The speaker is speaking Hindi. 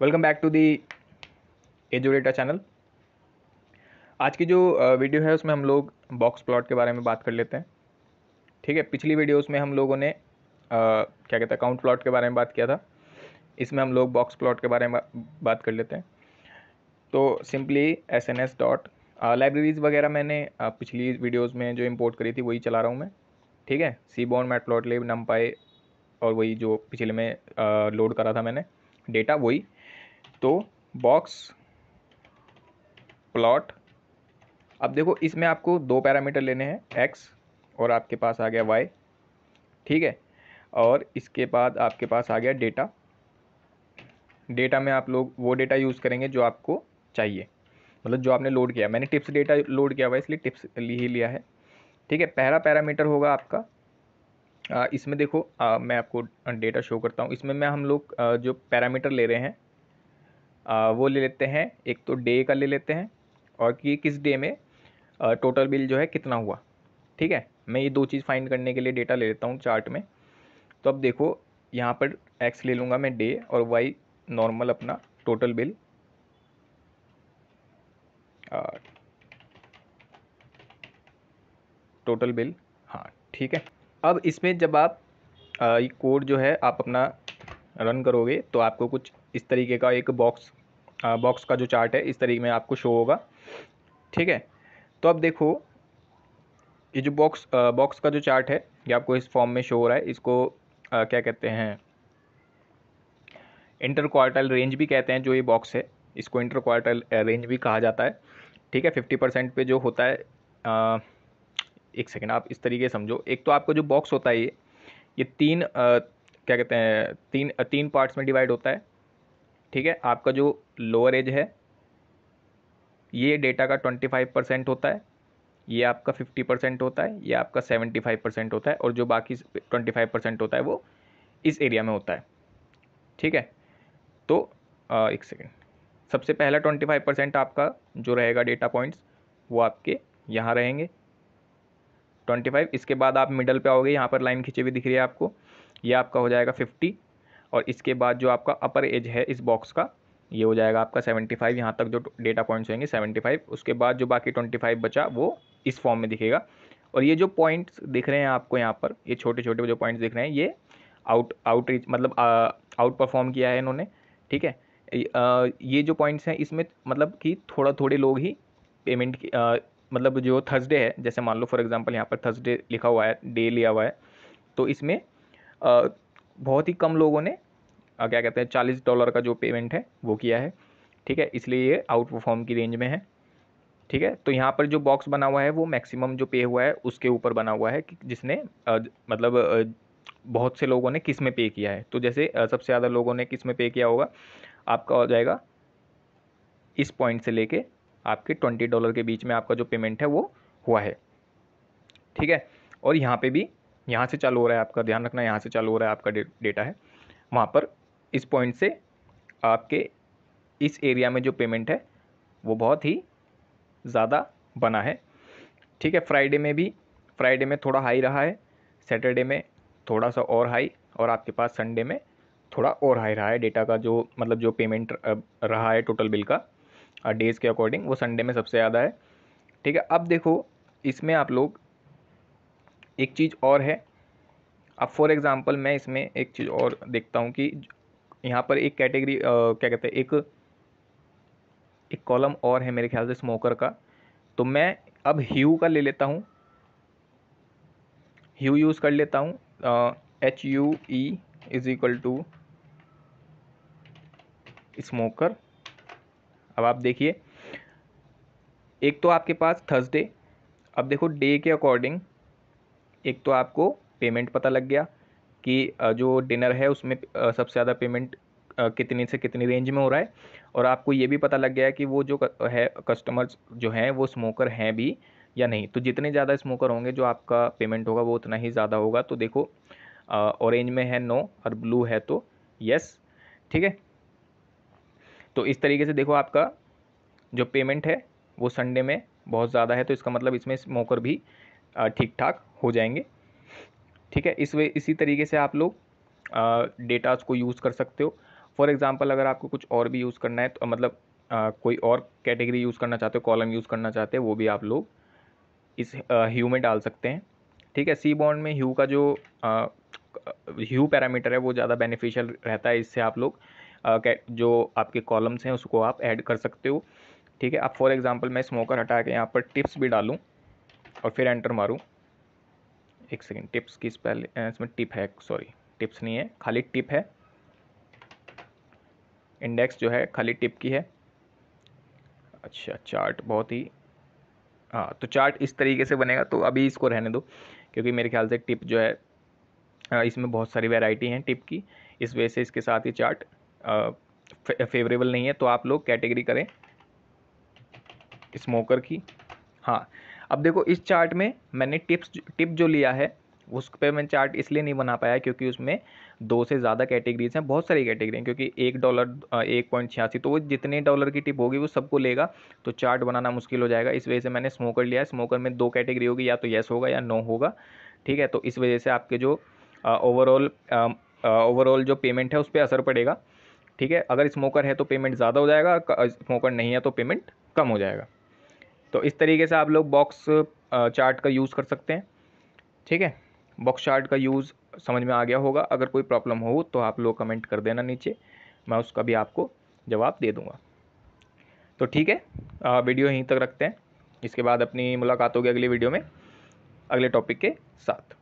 वेलकम बैक टू दी एजो डेटा चैनल आज की जो वीडियो है उसमें हम लोग बॉक्स प्लॉट के बारे में बात कर लेते हैं ठीक है पिछली वीडियो उसमें हम लोगों ने आ, क्या कहते हैं काउंट प्लॉट के बारे में बात किया था इसमें हम लोग बॉक्स प्लॉट के बारे में बात कर लेते हैं तो simply S N S dot libraries वगैरह मैंने पिछली वीडियोज़ में जो इम्पोर्ट करी थी वही चला रहा हूँ मैं ठीक है सी सीबॉन नम पाए और वही जो पिछले में लोड करा था मैंने डेटा वही तो बॉक्स प्लॉट अब देखो इसमें आपको दो पैरामीटर लेने हैं एक्स और आपके पास आ गया वाई ठीक है और इसके बाद आपके पास आ गया डेटा डेटा में आप लोग वो डेटा यूज़ करेंगे जो आपको चाहिए मतलब जो आपने लोड किया मैंने टिप्स डेटा लोड किया हुआ इसलिए टिप्स ही लिया है ठीक है पहला पैरामीटर होगा आपका आ, इसमें देखो आ, मैं आपको डेटा शो करता हूँ इसमें मैं हम लोग जो पैरामीटर ले रहे हैं आ, वो ले लेते हैं एक तो डे का ले लेते हैं और कि किस डे में आ, टोटल बिल जो है कितना हुआ ठीक है मैं ये दो चीज़ फाइंड करने के लिए डेटा ले लेता हूँ चार्ट में तो अब देखो यहाँ पर एक्स ले लूँगा मैं डे और वाई नॉर्मल अपना टोटल बिल टोटल बिल हाँ ठीक है अब इसमें जब आप ये कोड जो है आप अपना रन करोगे तो आपको कुछ इस तरीके का एक बॉक्स बॉक्स का जो चार्ट है इस तरीके में आपको शो होगा ठीक है तो अब देखो ये जो बॉक्स बॉक्स का जो चार्ट है ये आपको इस फॉर्म में शो हो रहा है इसको आ, क्या कहते हैं इंटर क्वार्टल रेंज भी कहते हैं जो ये बॉक्स है इसको इंटर क्वार्टल रेंज भी कहा जाता है ठीक है फिफ्टी परसेंट पर जो होता है आ, एक सेकेंड आप इस तरीके समझो एक तो आपका जो बॉक्स होता है ये ये तीन आ, क्या कहते हैं तीन तीन पार्ट्स में डिवाइड होता है ठीक है आपका जो लोअर एज है ये डेटा का ट्वेंटी फाइव परसेंट होता है ये आपका फिफ्टी परसेंट होता है ये आपका सेवेंटी फाइव परसेंट होता है और जो बाकी ट्वेंटी फाइव परसेंट होता है वो इस एरिया में होता है ठीक है तो आ, एक सेकेंड सबसे पहला ट्वेंटी फाइव परसेंट आपका जो रहेगा डेटा पॉइंट्स वो आपके यहाँ रहेंगे ट्वेंटी फाइव इसके बाद आप मिडल पे आओगे यहाँ पर लाइन खींची हुई दिख रही है आपको ये आपका हो जाएगा फिफ्टी और इसके बाद जो आपका अपर एज है इस बॉक्स का ये हो जाएगा आपका सेवेंटी फाइव यहाँ तक जो डेटा पॉइंट्स होंगे सेवेंटी फाइव उसके बाद जो बाकी ट्वेंटी फाइव बचा वो इस फॉर्म में दिखेगा और ये जो पॉइंट्स दिख रहे हैं आपको यहाँ पर ये छोटे छोटे जो पॉइंट्स दिख रहे हैं ये आउट आउटरीच मतलब आउट परफॉर्म किया है इन्होंने ठीक है ये जो पॉइंट्स हैं इसमें मतलब कि थोड़ा थोड़े लोग ही पेमेंट मतलब जो थर्सडे है जैसे मान लो फॉर एग्जांपल यहाँ पर थर्सडे लिखा हुआ है डे लिया हुआ है तो इसमें बहुत ही कम लोगों ने क्या कहते हैं चालीस डॉलर का जो पेमेंट है वो किया है ठीक है इसलिए ये आउट परफॉर्म की रेंज में है ठीक है तो यहाँ पर जो बॉक्स बना हुआ है वो मैक्सिमम जो पे हुआ है उसके ऊपर बना हुआ है कि जिसने मतलब बहुत से लोगों ने किस में पे किया है तो जैसे सबसे ज़्यादा लोगों ने किस में पे किया होगा आपका हो जाएगा इस पॉइंट से लेके आपके ट्वेंटी डॉलर के बीच में आपका जो पेमेंट है वो हुआ है ठीक है और यहाँ पे भी यहाँ से चालू हो रहा है आपका ध्यान रखना यहाँ से चालू हो रहा है आपका डेटा है वहाँ पर इस पॉइंट से आपके इस एरिया में जो पेमेंट है वो बहुत ही ज़्यादा बना है ठीक है फ्राइडे में भी फ्राइडे में थोड़ा हाई रहा है सैटरडे में थोड़ा सा और हाई और आपके पास संडे में थोड़ा और हाई रहा है डेटा का जो मतलब जो पेमेंट रहा है टोटल बिल का डेज़ के अकॉर्डिंग वो संडे में सबसे ज़्यादा है ठीक है अब देखो इसमें आप लोग एक चीज़ और है अब फॉर एग्ज़ाम्पल मैं इसमें एक चीज़ और देखता हूँ कि यहाँ पर एक कैटेगरी क्या कहते हैं एक एक कॉलम और है मेरे ख्याल से स्मोकर का तो मैं अब ह्यू का ले लेता हूँ ह्यू यूज़ कर लेता हूँ H U E is equal to smoker अब आप देखिए एक तो आपके पास थर्सडे अब देखो डे के अकॉर्डिंग एक तो आपको पेमेंट पता लग गया कि जो डिनर है उसमें सबसे ज़्यादा पेमेंट कितनी से कितनी रेंज में हो रहा है और आपको ये भी पता लग गया है कि वो जो है कस्टमर्स जो हैं वो स्मोकर हैं भी या नहीं तो जितने ज़्यादा स्मोकर होंगे जो आपका पेमेंट होगा वो उतना ही ज़्यादा होगा तो देखो ऑरेंज में है नो और ब्लू है तो यस ठीक है तो इस तरीके से देखो आपका जो पेमेंट है वो संडे में बहुत ज़्यादा है तो इसका मतलब इसमें स्मोकर भी ठीक ठाक हो जाएंगे ठीक है इस वे इसी तरीके से आप लोग डेटाज को यूज़ कर सकते हो फॉर एग्ज़ाम्पल अगर आपको कुछ और भी यूज़ करना है तो मतलब आ, कोई और कैटेगरी यूज़ करना चाहते हो कॉलम यूज़ करना चाहते हो वो भी आप लोग इस ह्यू में डाल सकते हैं ठीक है सी बॉन्ड में ह्यू का जो ह्यू पैरामीटर है वो ज़्यादा बेनिफिशियल रहता है इससे आप लोग जो आपके कॉलम्स हैं उसको आप ऐड कर सकते हो ठीक है आप फॉर एग्ज़ाम्पल मैं स्मोकर हटा के यहाँ पर टिप्स भी डालूँ और फिर एंटर मारूँ एक सेकेंड टिप्स की स्पेल इसमें टिप है सॉरी टिप्स नहीं है खाली टिप है इंडेक्स जो है खाली टिप की है अच्छा चार्ट बहुत ही हाँ तो चार्ट इस तरीके से बनेगा तो अभी इसको रहने दो क्योंकि मेरे ख्याल से टिप जो है इसमें बहुत सारी वैरायटी हैं टिप की इस वजह से इसके साथ ही चार्ट फेवरेबल नहीं है तो आप लोग कैटेगरी करें स्मोकर की हाँ अब देखो इस चार्ट में मैंने टिप्स टिप जो लिया है उस पर मैं चार्ट इसलिए नहीं बना पाया क्योंकि उसमें दो से ज़्यादा कैटेगरीज हैं बहुत सारी कैटेगरी हैं क्योंकि एक डॉलर एक पॉइंट छियासी तो वो जितने डॉलर की टिप होगी वो सबको लेगा तो चार्ट बनाना मुश्किल हो जाएगा इस वजह से मैंने स्मोकर लिया है स्मोकर में दो कैटेगरी होगी या तो येस होगा या नो होगा ठीक है तो इस वजह से आपके जो ओवरऑल ओवरऑल जो पेमेंट है उस पर असर पड़ेगा ठीक है अगर स्मोकर है तो पेमेंट ज़्यादा हो जाएगा स्मोकर नहीं है तो पेमेंट कम हो जाएगा तो इस तरीके से आप लोग बॉक्स चार्ट का यूज़ कर सकते हैं ठीक है बॉक्स चार्ट का यूज़ समझ में आ गया होगा अगर कोई प्रॉब्लम हो तो आप लोग कमेंट कर देना नीचे मैं उसका भी आपको जवाब दे दूँगा तो ठीक है वीडियो यहीं तक रखते हैं इसके बाद अपनी मुलाकात होगी अगली वीडियो में अगले टॉपिक के साथ